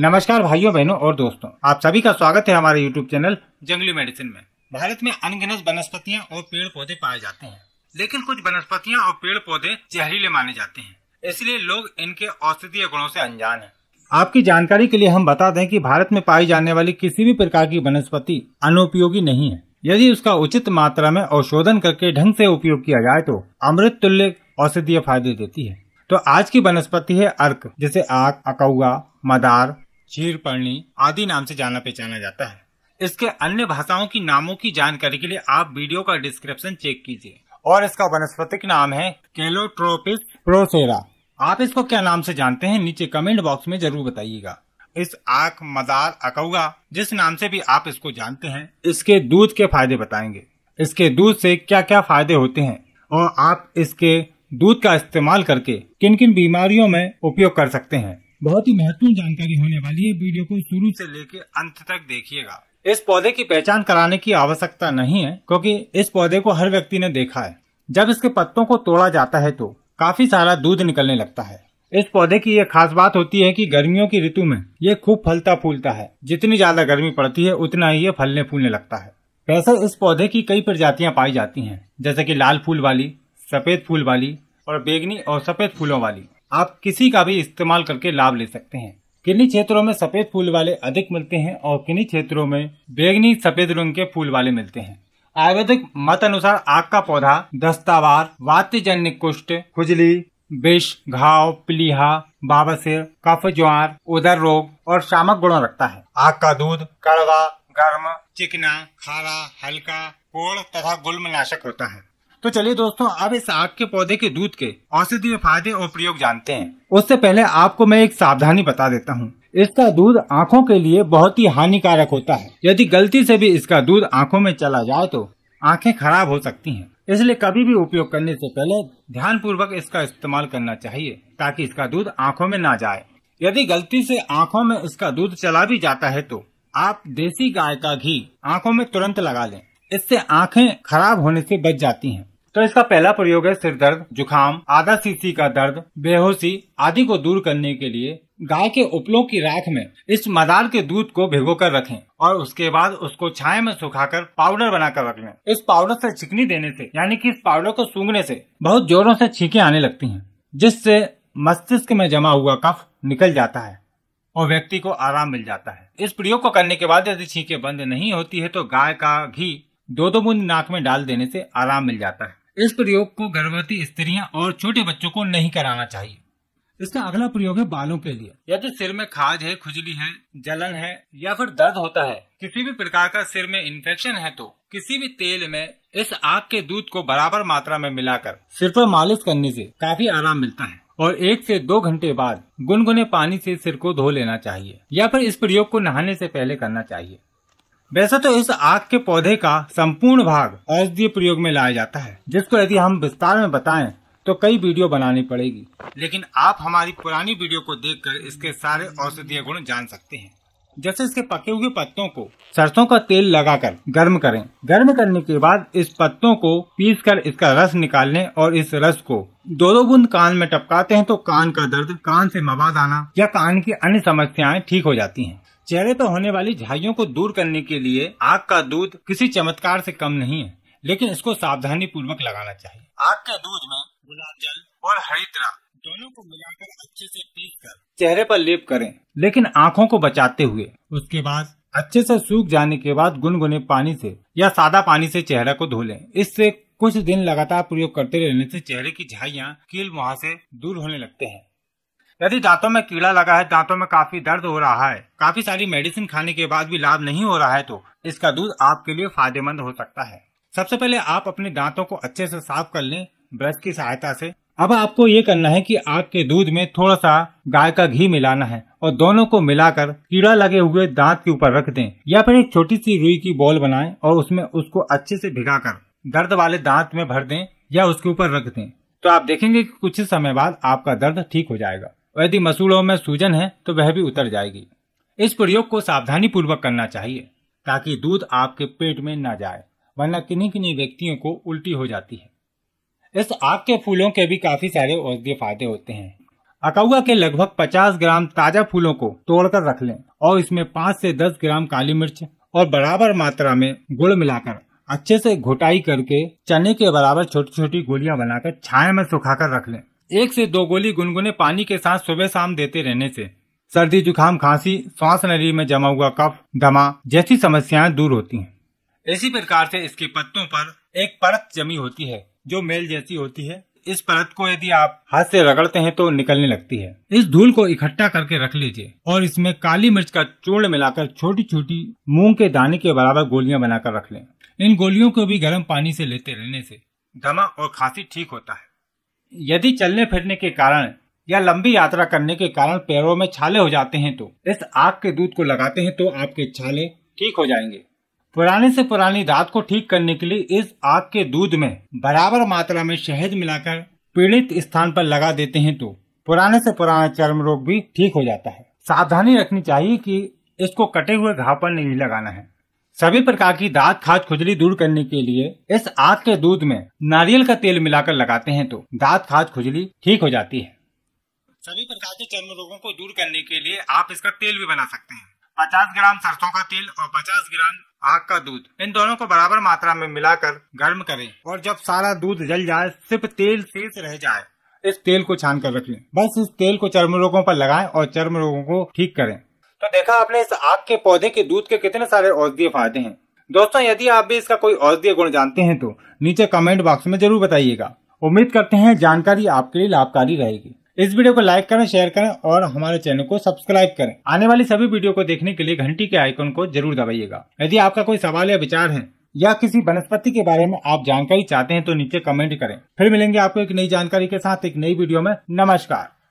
नमस्कार भाइयों बहनों और दोस्तों आप सभी का स्वागत है हमारे यूट्यूब चैनल जंगली मेडिसिन में भारत में अनगिनत वनस्पतियाँ और पेड़ पौधे पाए जाते हैं लेकिन कुछ वनस्पतियाँ और पेड़ पौधे जहरीले माने जाते हैं इसलिए लोग इनके औषधीय गुणों से अनजान है आपकी जानकारी के लिए हम बता दें कि भारत में पाई जाने वाली किसी भी प्रकार की वनस्पति अनुपयोगी नहीं है यदि उसका उचित मात्रा में औशोधन करके ढंग से उपयोग किया जाए तो अमृत तुल्य औषधीय फायदे देती है तो आज की वनस्पति है अर्क जिसे आग अकौआ मदार चीरपर्णी आदि नाम से जाना पहचाना जाता है इसके अन्य भाषाओं की नामों की जानकारी के लिए आप वीडियो का डिस्क्रिप्शन चेक कीजिए और इसका वनस्पतिक नाम है केलोट्रोपिस प्रोसेरा आप इसको क्या नाम से जानते हैं नीचे कमेंट बॉक्स में जरूर बताइएगा इस आख मदार अकौआ जिस नाम से भी आप इसको जानते हैं इसके दूध के फायदे बताएंगे इसके दूध से क्या क्या फायदे होते हैं और आप इसके दूध का इस्तेमाल करके किन किन बीमारियों में उपयोग कर सकते हैं बहुत ही महत्वपूर्ण जानकारी होने वाली है वीडियो को शुरू से लेकर अंत तक देखिएगा इस पौधे की पहचान कराने की आवश्यकता नहीं है क्योंकि इस पौधे को हर व्यक्ति ने देखा है जब इसके पत्तों को तोड़ा जाता है तो काफी सारा दूध निकलने लगता है इस पौधे की ये खास बात होती है कि गर्मियों की ऋतु में ये खूब फलता फूलता है जितनी ज्यादा गर्मी पड़ती है उतना ही ये फलने फूलने लगता है वैसे इस पौधे की कई प्रजातियां पाई जाती हैं जैसे कि लाल फूल वाली सफ़ेद फूल वाली और बेगनी और सफ़ेद फूलों वाली आप किसी का भी इस्तेमाल करके लाभ ले सकते हैं किन्हीं क्षेत्रों में सफ़ेद फूल वाले अधिक मिलते हैं और किन्हीं क्षेत्रों में बेगनी सफ़ेद रंग के फूल वाले मिलते हैं आयुर्वेदिक मत अनुसार आग का पौधा दस्तावार वातजन्य कुष्ठ खुजली विष घाव पिलीहा बाबासिर कफ ज्वार उदर रोग और शामक गुण रखता है आग का दूध कड़वा गर्म चिकना खारा हल्का कोड़ तथा गुल्म नाशक होता है तो चलिए दोस्तों अब इस आग के पौधे के दूध के औषधीय फायदे और प्रयोग जानते हैं उससे पहले आपको मैं एक सावधानी बता देता हूँ इसका दूध आँखों के लिए बहुत ही हानिकारक होता है यदि गलती से भी इसका दूध आँखों में चला जाए तो आँखें खराब हो सकती हैं इसलिए कभी भी उपयोग करने से पहले ध्यान पूर्वक इसका इस्तेमाल करना चाहिए ताकि इसका दूध आँखों में ना जाए यदि गलती से आँखों में इसका दूध चला भी जाता है तो आप देसी गाय का घी आँखों में तुरंत लगा लें इससे आँखें खराब होने से बच जाती हैं तो इसका पहला प्रयोग है सिर दर्द जुकाम आधा सीसी का दर्द बेहोशी आदि को दूर करने के लिए गाय के उपलों की राख में इस मदार के दूध को भिगो कर रखे और उसके बाद उसको छाये में सुखाकर पाउडर बनाकर रख लें इस पाउडर से चिकनी देने से यानी कि इस पाउडर को सूंघने से बहुत जोरों से छींके आने लगती हैं जिससे मस्तिष्क में जमा हुआ कफ निकल जाता है और व्यक्ति को आराम मिल जाता है इस प्रयोग को करने के बाद यदि छींके बंद नहीं होती है तो गाय का घी दो दो बूंद नाक में डाल देने से आराम मिल जाता है इस प्रयोग को गर्भवती स्त्रियां और छोटे बच्चों को नहीं कराना चाहिए इसका अगला प्रयोग है बालों के लिए यदि तो सिर में खाज है खुजली है जलन है या फिर दर्द होता है किसी भी प्रकार का सिर में इन्फेक्शन है तो किसी भी तेल में इस आग के दूध को बराबर मात्रा में मिलाकर सिर पर मालिश करने से काफी आराम मिलता है और एक से दो घंटे बाद गुनगुने पानी से सिर को धो लेना चाहिए या फिर इस प्रयोग को नहाने से पहले करना चाहिए वैसे तो इस आग के पौधे का संपूर्ण भाग औषधीय प्रयोग में लाया जाता है जिसको यदि हम विस्तार में बताएं तो कई वीडियो बनानी पड़ेगी लेकिन आप हमारी पुरानी वीडियो को देखकर इसके सारे औषधीय गुण जान सकते हैं जैसे इसके पके हुए पत्तों को सरसों का तेल लगाकर गर्म करें गर्म करने के बाद इस पत्तों को पीस कर इसका रस निकाल लें और इस रस को दो दो बूंद कान में टपकाते हैं तो कान का दर्द कान से मवाद आना या कान की अन्य समस्याएं ठीक हो जाती हैं चेहरे पर होने वाली झाइयों को दूर करने के लिए आग का दूध किसी चमत्कार से कम नहीं है लेकिन इसको सावधानी पूर्वक लगाना चाहिए आग के दूध में गुलाब जल और हरिद्रा दोनों को मिलाकर अच्छे से पीस कर चेहरे पर लेप करें लेकिन आँखों को बचाते हुए उसके बाद अच्छे से सूख जाने के बाद गुनगुने पानी से या सादा पानी से चेहरा को धो लें इससे कुछ दिन लगातार प्रयोग करते रहने से चेहरे की झाइया कील मुहा दूर होने लगते हैं यदि दांतों में कीड़ा लगा है दांतों में काफी दर्द हो रहा है काफी सारी मेडिसिन खाने के बाद भी लाभ नहीं हो रहा है तो इसका दूध आपके लिए फायदेमंद हो सकता है सबसे पहले आप अपने दांतों को अच्छे से साफ कर लें ब्रश की सहायता से अब आपको ये करना है कि आपके दूध में थोड़ा सा गाय का घी मिलाना है और दोनों को मिलाकर कीड़ा लगे हुए दांत के ऊपर रख दें या फिर एक छोटी सी रुई की बॉल बनाएं और उसमें उसको अच्छे से भिगाकर दर्द वाले दांत में भर दें या उसके ऊपर रख दें तो आप देखेंगे कि कुछ समय बाद आपका दर्द ठीक हो जाएगा और यदि मसूड़ों में सूजन है तो वह भी उतर जाएगी इस प्रयोग को सावधानी पूर्वक करना चाहिए ताकि दूध आपके पेट में न जाए वरना किन्हीं किन्हीं व्यक्तियों को उल्टी हो जाती है इस आग के फूलों के भी काफी सारे औषधीय फायदे होते हैं अकौआ के लगभग 50 ग्राम ताजा फूलों को तोड़कर रख लें और इसमें 5 से 10 ग्राम काली मिर्च और बराबर मात्रा में गुड़ मिलाकर अच्छे से घोटाई करके चने के बराबर छोटी छोटी गोलियां बनाकर छाया में सुखाकर रख लें एक से दो गोली गुनगुने पानी के साथ सुबह शाम देते रहने से सर्दी जुकाम खांसी श्वास नली में जमा हुआ कफ दमा जैसी समस्याएं दूर होती हैं। इसी प्रकार से इसके पत्तों पर एक परत जमी होती है जो मेल जैसी होती है इस परत को यदि आप हाथ से रगड़ते हैं तो निकलने लगती है इस धूल को इकट्ठा करके रख लीजिए और इसमें काली मिर्च का चूर्ण मिलाकर छोटी छोटी मूंग के दाने के बराबर गोलियां बनाकर रख लें इन गोलियों को भी गर्म पानी से लेते रहने से दमा और खांसी ठीक होता है यदि चलने फिरने के कारण या लंबी यात्रा करने के कारण पैरों में छाले हो जाते हैं तो इस आग के दूध को लगाते हैं तो आपके छाले ठीक हो जाएंगे पुराने से पुरानी दांत को ठीक करने के लिए इस आग के दूध में बराबर मात्रा में शहद मिलाकर पीड़ित स्थान पर लगा देते हैं तो पुराने से पुराना चर्म रोग भी ठीक हो जाता है सावधानी रखनी चाहिए कि इसको कटे हुए घाव पर नहीं लगाना है सभी प्रकार की दांत खाज खुजली दूर करने के लिए इस आग के दूध में नारियल का तेल मिलाकर लगाते हैं तो दांत खाज खुजली ठीक हो जाती है सभी प्रकार के चर्म रोगों को दूर करने के लिए आप इसका तेल भी बना सकते हैं पचास ग्राम सरसों का तेल और पचास ग्राम आग का दूध इन दोनों को बराबर मात्रा में मिलाकर गर्म करें और जब सारा दूध जल जाए सिर्फ तेल शेष रह जाए इस तेल को छान कर रख लें बस इस तेल को चर्म रोगों पर लगाएं और चर्म रोगों को ठीक करें तो देखा आपने इस आग के पौधे के दूध के कितने सारे औषधीय फायदे हैं दोस्तों यदि आप भी इसका कोई औषधीय गुण जानते हैं तो नीचे कमेंट बॉक्स में जरूर बताइएगा उम्मीद करते हैं जानकारी आपके लिए लाभकारी रहेगी इस वीडियो को लाइक करें शेयर करें और हमारे चैनल को सब्सक्राइब करें आने वाली सभी वीडियो को देखने के लिए घंटी के आइकन को जरूर दबाइएगा यदि आपका कोई सवाल या विचार है या किसी वनस्पति के बारे में आप जानकारी चाहते हैं तो नीचे कमेंट करें फिर मिलेंगे आपको एक नई जानकारी के साथ एक नई वीडियो में नमस्कार